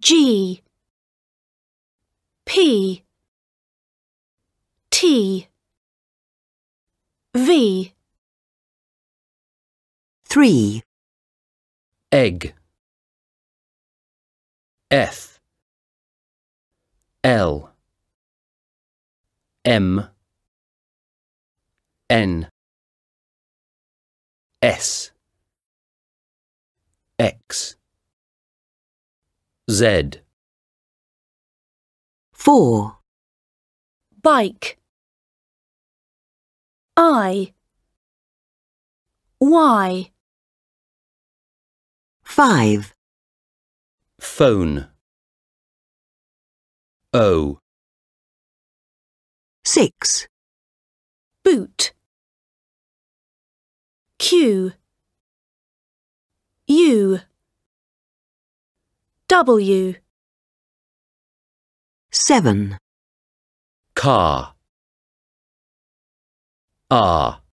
G P T V 3 Egg F L M N S X Z. 4. Bike. I. Y. 5. Phone. O. 6. Boot. Q. U. W. 7. Car. R.